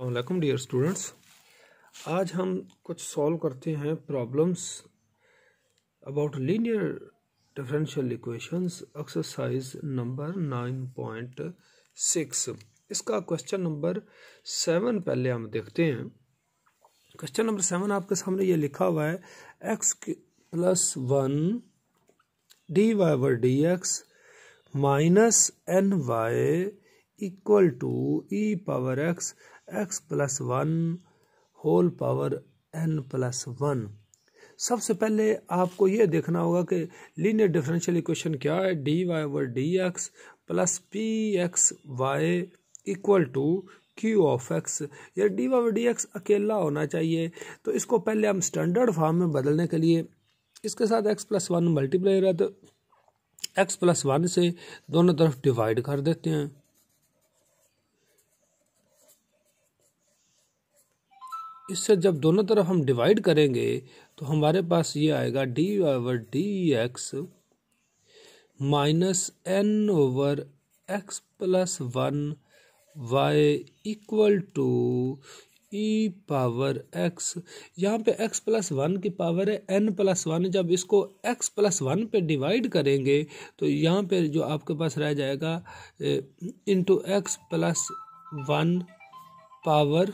अलकुम dear students आज हम कुछ सॉल्व करते हैं problems about linear differential equations exercise number nine point six इसका क्वेश्चन नंबर सेवन पहले हम देखते हैं क्वेश्चन नंबर सेवन आपके सामने ये लिखा हुआ है x plus one d y over d x minus n y equal to e power x x plus one whole power n plus one सबसे पहले आपको ये देखना होगा कि लीनियर डिफरेंशियल इक्वेशन क्या है d y over d x plus p x y equal to q of x या डी वाई डी एक्स अकेला होना चाहिए तो इसको पहले हम स्टैंडर्ड फॉर्म में बदलने के लिए इसके साथ एक्स प्लस वन मल्टीप्लाई रहता तो एक्स प्लस वन से दोनों तरफ डिवाइड कर देते हैं इससे जब दोनों तरफ हम डिवाइड करेंगे तो हमारे पास ये आएगा d over d x minus n over x plus one y equal to e power x यहाँ पे एक्स प्लस वन की पावर है एन प्लस वन जब इसको एक्स प्लस वन पे डिवाइड करेंगे तो यहाँ पे जो आपके पास रह जाएगा into x plus one power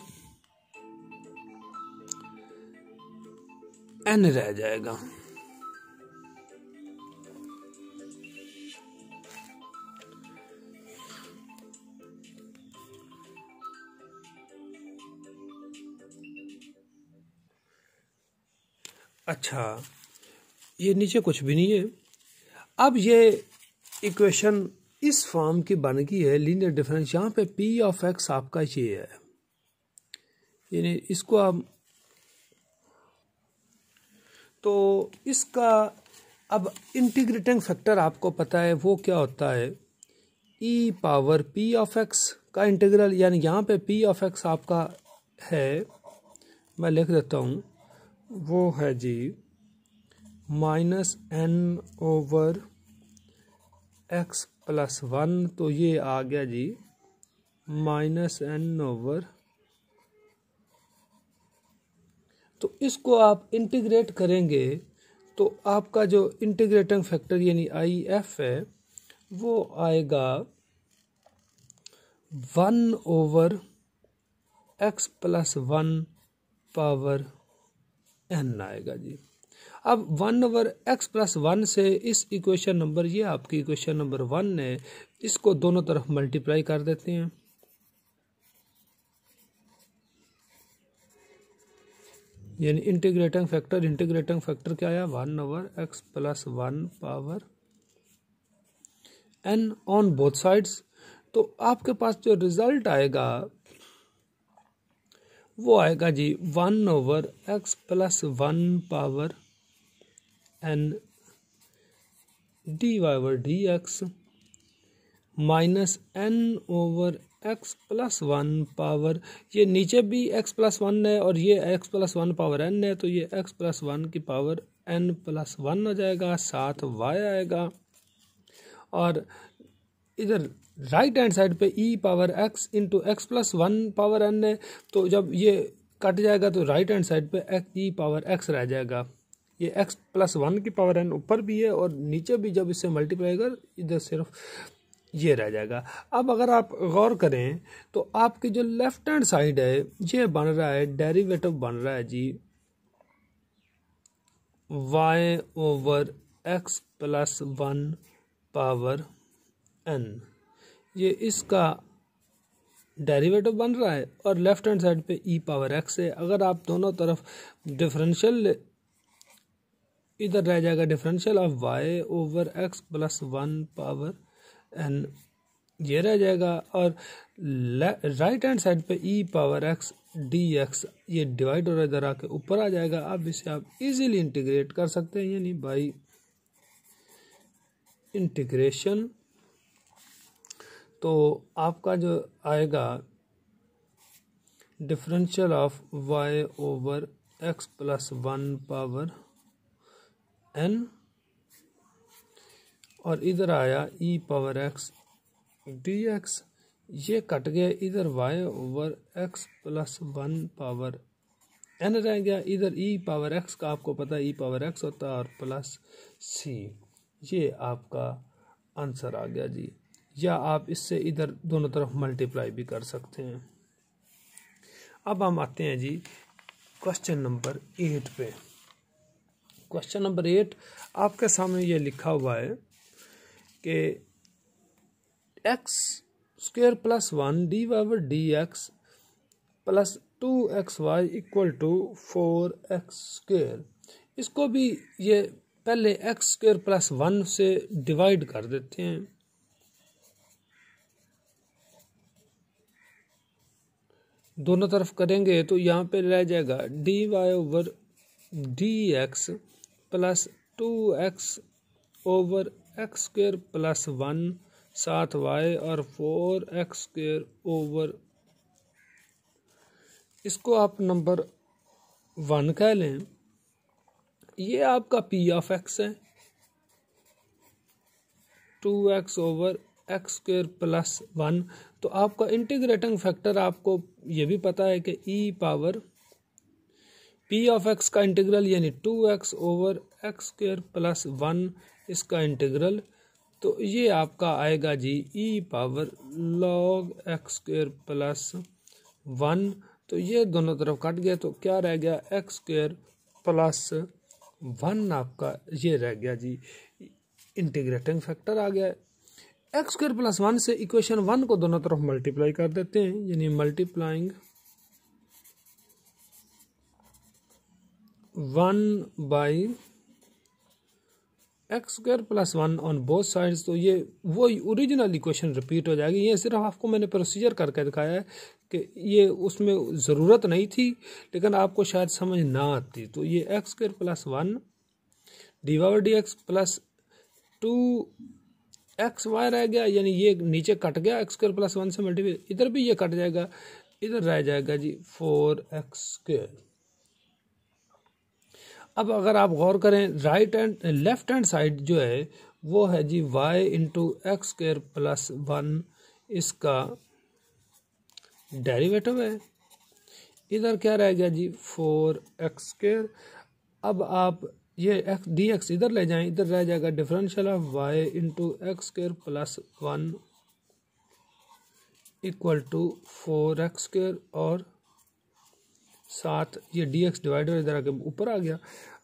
n रह जाएगा अच्छा ये नीचे कुछ भी नहीं है अब ये इक्वेशन इस फॉर्म की बन गई है लीनियर डिफरेंस यहाँ पे पी ऑफ एक्स आपका ये है यानी इसको आप इसका अब इंटीग्रेटिंग फैक्टर आपको पता है वो क्या होता है e power p of x का इंटीग्रल यानी यहाँ पे पी ऑफ एक्स आपका है मैं लिख देता हूँ वो है जी minus n over x plus one तो ये आ गया जी माइनस एन ओवर तो इसको आप इंटीग्रेट करेंगे तो आपका जो इंटीग्रेटिंग फैक्टर यानी आई एफ है वो आएगा one over x plus one power n आएगा जी अब one over x plus one से इस इक्वेशन नंबर ये आपकी इक्वेशन नंबर वन है इसको दोनों तरफ मल्टीप्लाई कर देते हैं यानी इंटीग्रेटिंग फैक्टर इंटीग्रेटिंग फैक्टर क्या आया one over x plus one power n on both sides तो आपके पास जो रिजल्ट आएगा वो आएगा जी one over x plus one power n d y over d x minus n over x plus one power ये नीचे भी एक्स प्लस वन है और ये x plus one power n है तो ये एक्स प्लस वन की पावर एन प्लस वन आ जाएगा साथ वाई आएगा और इधर राइट हैंड साइड पे e power x into x plus one power n है तो जब ये कट जाएगा तो राइट हैंड साइड पे एक्स ई पावर एक्स रह जाएगा ये एक्स प्लस वन की पावर एन ऊपर भी है और नीचे भी जब इससे मल्टीप्लाई कर इधर सिर्फ ये रह जाएगा अब अगर आप गौर करें तो आपकी जो लेफ्ट हैंड साइड है ये बन रहा है डेरिवेटिव बन रहा है जी y over x plus one power n ये इसका डेरिवेटिव बन रहा है और लेफ्ट हैंड साइड पे ई पावर एक्स है अगर आप दोनों तरफ डिफरेंशियल इधर रह जाएगा differential of y over x plus one power n ये रह जाएगा और राइट हैंड साइड पे e power x d x ये डिवाइड और इधर आके ऊपर आ जाएगा अब इसे आप इजीली इंटीग्रेट कर सकते हैं यानी बाई इंटीग्रेशन तो आपका जो आएगा differential of y over x plus one power n और इधर आया e power x d x ये कट गया इधर y over x plus one power n रह गया इधर ई पावर एक्स का आपको पता ई पावर एक्स होता है और प्लस सी ये आपका आंसर आ गया जी या आप इससे इधर दोनों तरफ मल्टीप्लाई भी कर सकते हैं अब हम आते हैं जी क्वेश्चन नंबर एट पे क्वेश्चन नंबर एट आपके सामने ये लिखा हुआ है कि x square plus one d y over d x plus two x y equal to four x square इसको भी ये पहले एक्स स्क्र प्लस वन से डिवाइड कर देते हैं दोनों तरफ करेंगे तो यहाँ पे रह जाएगा d y over d x plus two x over x square plus one साथ वाई और फोर एक्स स्क्र ओवर इसको आप नंबर वन कह लें ये आपका पी ऑफ एक्स है two x over x square plus one तो आपका इंटीग्रेटिंग फैक्टर आपको ये भी पता है कि e power p of x का इंटीग्रल यानी two x over x square plus one इसका इंटीग्रल तो ये आपका आएगा जी e power log x square plus one तो ये दोनों तरफ कट गया तो क्या रह गया एक्स स्क्र प्लस वन आपका ये रह गया जी इंटीग्रेटिंग फैक्टर आ गया एक्स स्क्र प्लस वन से इक्वेशन वन को दोनों तरफ मल्टीप्लाई कर देते हैं यानी multiplying one by x square plus one on both sides तो ये वो ओरिजिनल इक्वेशन रिपीट हो जाएगी ये सिर्फ आपको मैंने प्रोसीजर करके दिखाया है कि ये उसमें ज़रूरत नहीं थी लेकिन आपको शायद समझ ना आती तो ये x square plus one d y over d x plus two x y रह गया यानी ये नीचे कट गया एक्स स्क्र प्लस वन से मल्टीप्लाई इधर भी ये कट जाएगा इधर रह जाएगा जी फोर एक्स स्क्र अब अगर आप गौर करें right and left hand side जो है वो है जी y into x square plus one इसका डेरिवेटिव है इधर क्या रह गया जी फोर एक्स स्क्र अब आप ये एक्स डी एक्स इधर ले जाएं इधर रह जाएगा differential of y into x square plus one equal to four x square और साथ ये डी एक्स डिवाइडर इधर आगे ऊपर आ गया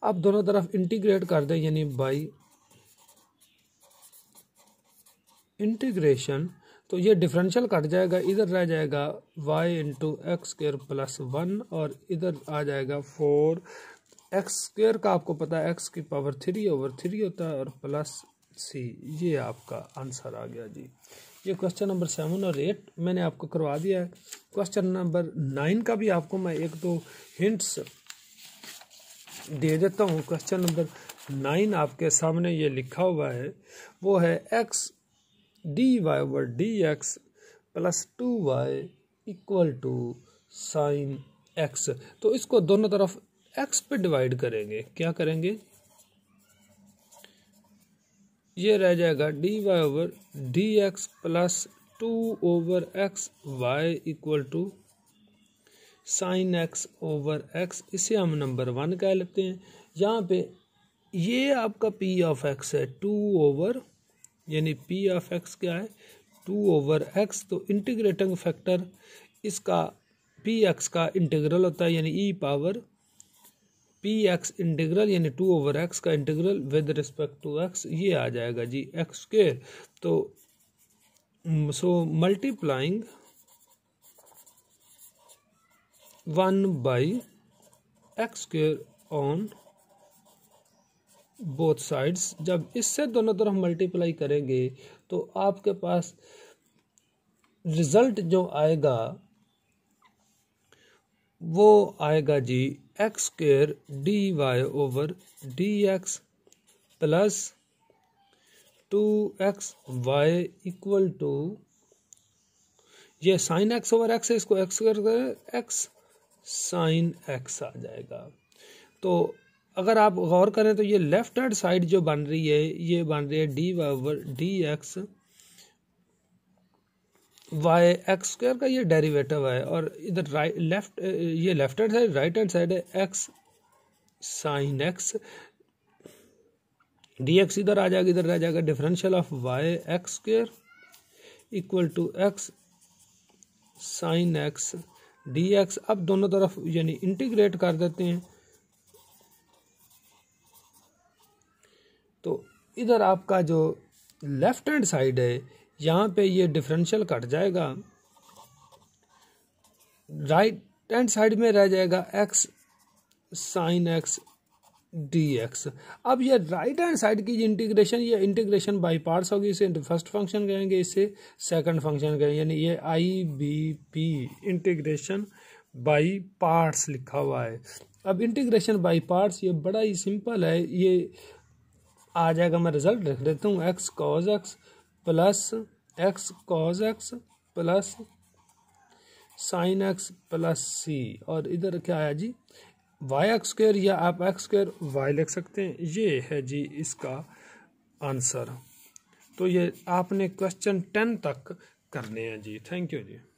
अब दोनों तरफ इंटीग्रेट कर दें यानी बाई इंटीग्रेशन तो ये डिफरेंशियल कट जाएगा इधर रह जाएगा y into x square plus one और इधर आ जाएगा फोर एक्स स्क्र का आपको पता है एक्स की पावर थ्री ओवर थ्री होता है और प्लस सी ये आपका आंसर आ गया जी ये क्वेश्चन नंबर सेवन और एट मैंने आपको करवा दिया है क्वेश्चन नंबर नाइन का भी आपको मैं एक दो हिंट्स दे देता हूँ क्वेश्चन नंबर नाइन आपके सामने ये लिखा हुआ है वो है x d y over d x plus two y equal to sine x तो इसको दोनों तरफ एक्स पे डिवाइड करेंगे क्या करेंगे ये रह जाएगा d y over d x plus two over x y equal to sine x over x इसे हम नंबर वन कह लेते हैं यहाँ पे ये आपका पी ऑफ एक्स है टू ओवर यानी पी ऑफ एक्स क्या है टू ओवर एक्स तो इंटीग्रेटिंग फैक्टर इसका पी एक्स का इंटीग्रल होता है यानी e e power P x integral यानी टू ओवर एक्स का integral with respect to x ये आ जाएगा जी एक्स स्क्र तो so multiplying one by x square on both sides जब इससे दोनों तरफ मल्टीप्लाई करेंगे तो आपके पास रिजल्ट जो आएगा वो आएगा जी x square d y over d x plus two x y equal to ये साइन एक्स ओवर एक्स है इसको एक्स कर एक्स साइन एक्स आ जाएगा तो अगर आप गौर करें तो ये लेफ्ट हैंड साइड जो बन रही है ये बन रही है d y over d x y x square का ये डेरिवेटिव है और इधर राइट लेफ्ट ये left hand side right hand side है x sine x d x इधर आ जाएगा इधर रह जाएगा differential of y x square equal to x sine x d x अब दोनों तरफ यानी इंटीग्रेट कर देते हैं तो इधर आपका जो लेफ्ट हैंड साइड है यहाँ पे ये डिफरेंशियल कट जाएगा राइट हैंड साइड में रह जाएगा x sine x d x अब ये राइट हैंड साइड की इंटीग्रेशन ये इंटीग्रेशन बाई पार्ट्स होगी इसे फर्स्ट फंक्शन कहेंगे इसे सेकंड फंक्शन कहेंगे यानी ये I B P integration by parts लिखा हुआ है अब इंटीग्रेशन बाई पार्ट्स ये बड़ा ही सिंपल है ये आ जाएगा मैं रिजल्ट लिख देता हूँ x cos x plus x cos x plus sine x plus C और इधर क्या आया जी वाई एक्स स्क्र या आप एक्स स्क्र वाई लिख सकते हैं ये है जी इसका आंसर तो ये आपने क्वेश्चन टेन तक करने हैं जी थैंक यू जी